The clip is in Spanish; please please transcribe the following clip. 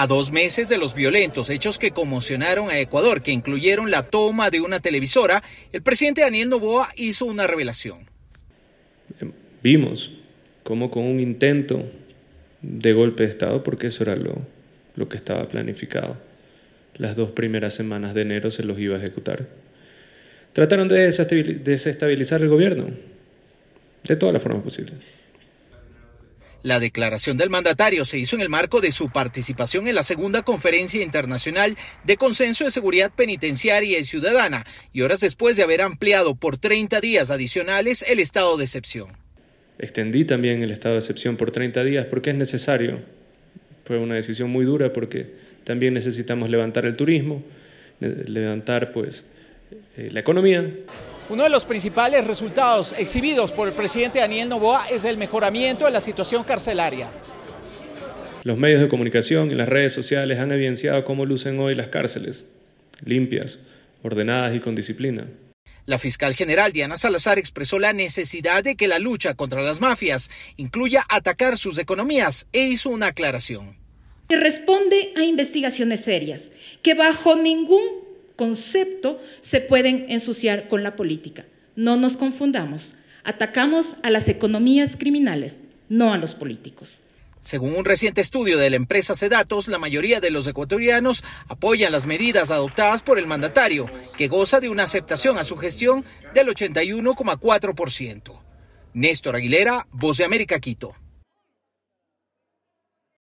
a dos meses de los violentos hechos que conmocionaron a Ecuador, que incluyeron la toma de una televisora, el presidente Daniel Noboa hizo una revelación. Vimos cómo con un intento de golpe de Estado, porque eso era lo, lo que estaba planificado, las dos primeras semanas de enero se los iba a ejecutar. Trataron de desestabilizar el gobierno de todas las formas posibles. La declaración del mandatario se hizo en el marco de su participación en la segunda conferencia internacional de consenso de seguridad penitenciaria y ciudadana y horas después de haber ampliado por 30 días adicionales el estado de excepción. Extendí también el estado de excepción por 30 días porque es necesario. Fue una decisión muy dura porque también necesitamos levantar el turismo, levantar pues eh, la economía. Uno de los principales resultados exhibidos por el presidente Daniel Noboa es el mejoramiento de la situación carcelaria. Los medios de comunicación y las redes sociales han evidenciado cómo lucen hoy las cárceles, limpias, ordenadas y con disciplina. La fiscal general Diana Salazar expresó la necesidad de que la lucha contra las mafias incluya atacar sus economías e hizo una aclaración. Que responde a investigaciones serias, que bajo ningún concepto se pueden ensuciar con la política. No nos confundamos. Atacamos a las economías criminales, no a los políticos. Según un reciente estudio de la empresa Cedatos, la mayoría de los ecuatorianos apoyan las medidas adoptadas por el mandatario, que goza de una aceptación a su gestión del 81,4%. Néstor Aguilera, Voz de América, Quito.